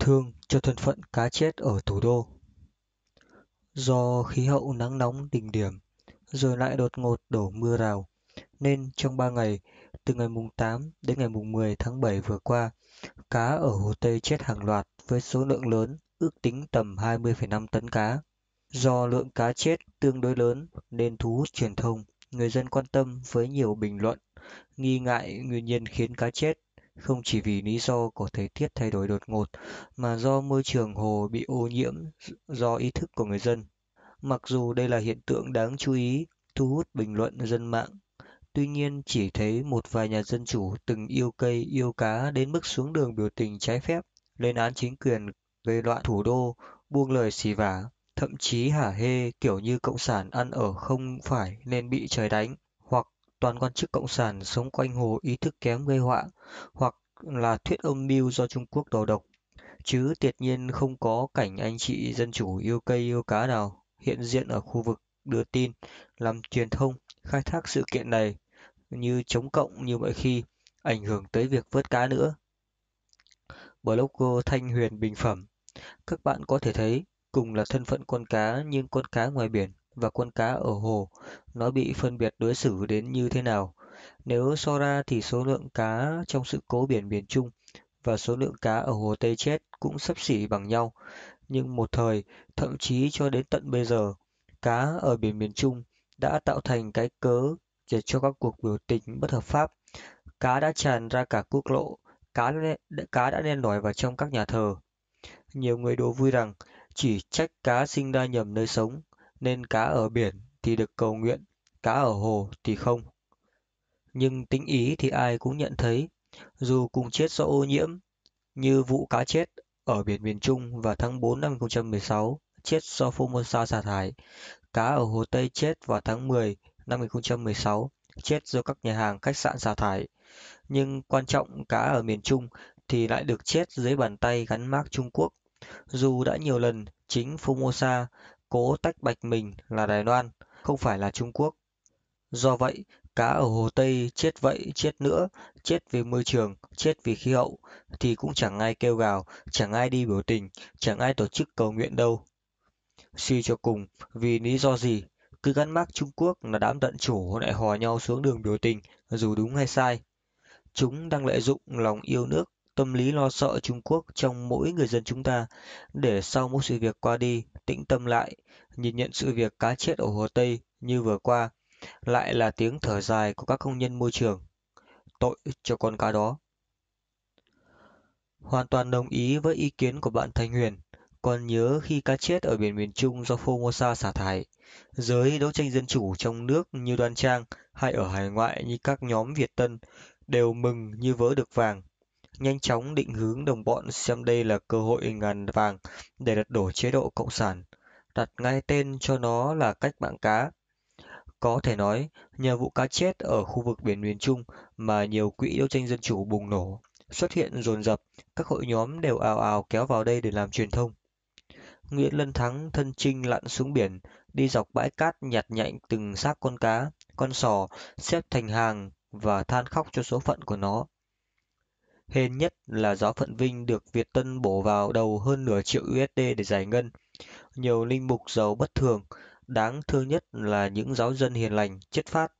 thương cho thân phận cá chết ở thủ đô. Do khí hậu nắng nóng đỉnh điểm, rồi lại đột ngột đổ mưa rào, nên trong 3 ngày, từ ngày mùng 8 đến ngày mùng 10 tháng 7 vừa qua, cá ở Hồ Tây chết hàng loạt với số lượng lớn, ước tính tầm 20,5 tấn cá. Do lượng cá chết tương đối lớn nên thu hút truyền thông, người dân quan tâm với nhiều bình luận, nghi ngại nguyên nhân khiến cá chết không chỉ vì lý do của thời tiết thay đổi đột ngột mà do môi trường hồ bị ô nhiễm do ý thức của người dân. Mặc dù đây là hiện tượng đáng chú ý, thu hút bình luận dân mạng, tuy nhiên chỉ thấy một vài nhà dân chủ từng yêu cây yêu cá đến mức xuống đường biểu tình trái phép, lên án chính quyền gây loạn thủ đô, buông lời xì vả, thậm chí hả hê kiểu như cộng sản ăn ở không phải nên bị trời đánh toàn quan chức cộng sản sống quanh hồ ý thức kém gây họa hoặc là thuyết âm mưu do trung quốc đầu độc chứ tuyệt nhiên không có cảnh anh chị dân chủ yêu cây yêu cá nào hiện diện ở khu vực đưa tin làm truyền thông khai thác sự kiện này như chống cộng như mọi khi ảnh hưởng tới việc vớt cá nữa blogger thanh huyền bình phẩm các bạn có thể thấy cùng là thân phận con cá nhưng con cá ngoài biển và con cá ở hồ nó bị phân biệt đối xử đến như thế nào. Nếu so ra thì số lượng cá trong sự cố biển miền Trung và số lượng cá ở hồ Tây chết cũng sấp xỉ bằng nhau, nhưng một thời, thậm chí cho đến tận bây giờ, cá ở biển miền Trung đã tạo thành cái cớ để cho các cuộc biểu tình bất hợp pháp. Cá đã tràn ra cả quốc lộ, cá cá đã đen nổi vào trong các nhà thờ. Nhiều người đố vui rằng chỉ trách cá sinh ra nhầm nơi sống nên cá ở biển thì được cầu nguyện, cá ở hồ thì không. Nhưng tính ý thì ai cũng nhận thấy, dù cùng chết do ô nhiễm, như vụ cá chết ở biển miền Trung vào tháng 4 năm 2016 chết do Formosa xả thải, cá ở Hồ Tây chết vào tháng 10 năm 2016 chết do các nhà hàng khách sạn xả thải. Nhưng quan trọng cá ở miền Trung thì lại được chết dưới bàn tay gắn mác Trung Quốc. Dù đã nhiều lần chính Formosa cố tách bạch mình là Đài Loan, không phải là Trung Quốc. Do vậy, cá ở Hồ Tây chết vậy chết nữa, chết vì môi trường, chết vì khí hậu, thì cũng chẳng ai kêu gào, chẳng ai đi biểu tình, chẳng ai tổ chức cầu nguyện đâu. Suy cho cùng, vì lý do gì, cứ gắn mác Trung Quốc là đám tận chủ lại hò nhau xuống đường biểu tình, dù đúng hay sai. Chúng đang lợi dụng lòng yêu nước tâm lý lo sợ Trung Quốc trong mỗi người dân chúng ta, để sau mỗi sự việc qua đi, tĩnh tâm lại, nhìn nhận sự việc cá chết ở Hồ Tây như vừa qua, lại là tiếng thở dài của các công nhân môi trường. Tội cho con cá đó. Hoàn toàn đồng ý với ý kiến của bạn Thanh Huyền. Còn nhớ khi cá chết ở biển miền Trung do Formosa xả thải, giới đấu tranh dân chủ trong nước như Đoan Trang hay ở hải ngoại như các nhóm Việt Tân đều mừng như vỡ được vàng nhanh chóng định hướng đồng bọn xem đây là cơ hội ngàn vàng để lật đổ chế độ cộng sản, đặt ngay tên cho nó là cách mạng cá. Có thể nói, nhờ vụ cá chết ở khu vực biển miền Trung mà nhiều quỹ đấu tranh dân chủ bùng nổ, xuất hiện dồn dập, các hội nhóm đều ào ào kéo vào đây để làm truyền thông. Nguyễn Lân Thắng thân trinh lặn xuống biển, đi dọc bãi cát nhặt nhạnh từng xác con cá, con sò, xếp thành hàng và than khóc cho số phận của nó. Hên nhất là giáo phận Vinh được Việt Tân bổ vào đầu hơn nửa triệu USD để giải ngân. Nhiều linh mục giàu bất thường, đáng thương nhất là những giáo dân hiền lành, chất phát,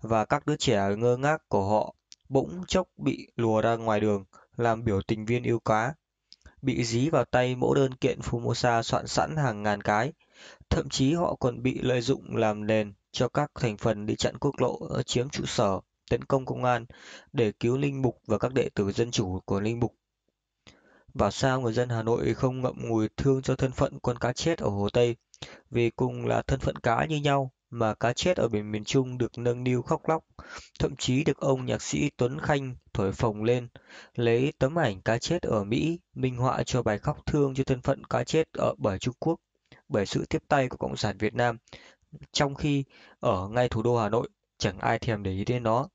và các đứa trẻ ngơ ngác của họ bỗng chốc bị lùa ra ngoài đường làm biểu tình viên yêu cá bị dí vào tay mẫu đơn kiện Formosa soạn sẵn hàng ngàn cái. Thậm chí họ còn bị lợi dụng làm nền cho các thành phần đi chặn quốc lộ chiếm trụ sở tấn công công an để cứu Linh Mục và các đệ tử dân chủ của Linh Mục. Và sao người dân Hà Nội không ngậm ngùi thương cho thân phận con cá chết ở Hồ Tây, vì cùng là thân phận cá như nhau mà cá chết ở biển miền Trung được nâng niu khóc lóc, thậm chí được ông nhạc sĩ Tuấn Khanh thổi phồng lên, lấy tấm ảnh cá chết ở Mỹ minh họa cho bài khóc thương cho thân phận cá chết ở bởi Trung Quốc bởi sự tiếp tay của Cộng sản Việt Nam, trong khi ở ngay thủ đô Hà Nội chẳng ai thèm để ý đến nó.